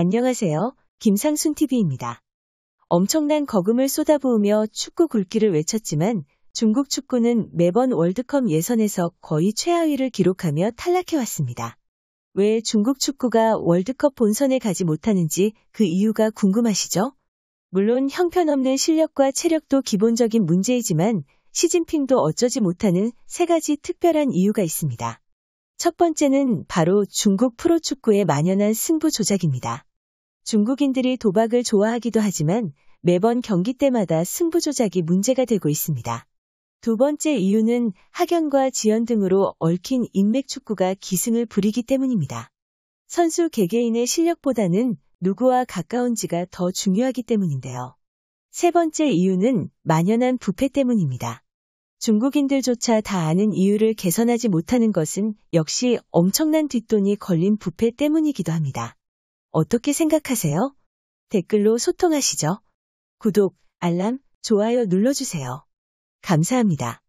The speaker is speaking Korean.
안녕하세요. 김상순 TV입니다. 엄청난 거금을 쏟아부으며 축구 굵기를 외쳤지만 중국 축구는 매번 월드컵 예선에서 거의 최하위를 기록하며 탈락해왔습니다. 왜 중국 축구가 월드컵 본선에 가지 못하는지 그 이유가 궁금하시죠? 물론 형편없는 실력과 체력도 기본적인 문제이지만 시진핑도 어쩌지 못하는 세 가지 특별한 이유가 있습니다. 첫 번째는 바로 중국 프로축구에 만연한 승부 조작입니다. 중국인들이 도박을 좋아하기도 하지만 매번 경기 때마다 승부 조작이 문제가 되고 있습니다. 두 번째 이유는 학연과 지연 등으로 얽힌 인맥 축구가 기승을 부리기 때문입니다. 선수 개개인의 실력보다는 누구와 가까운지가 더 중요하기 때문인데요. 세 번째 이유는 만연한 부패 때문입니다. 중국인들조차 다 아는 이유를 개선하지 못하는 것은 역시 엄청난 뒷돈이 걸린 부패 때문이기도 합니다. 어떻게 생각하세요? 댓글로 소통하시죠. 구독, 알람, 좋아요 눌러주세요. 감사합니다.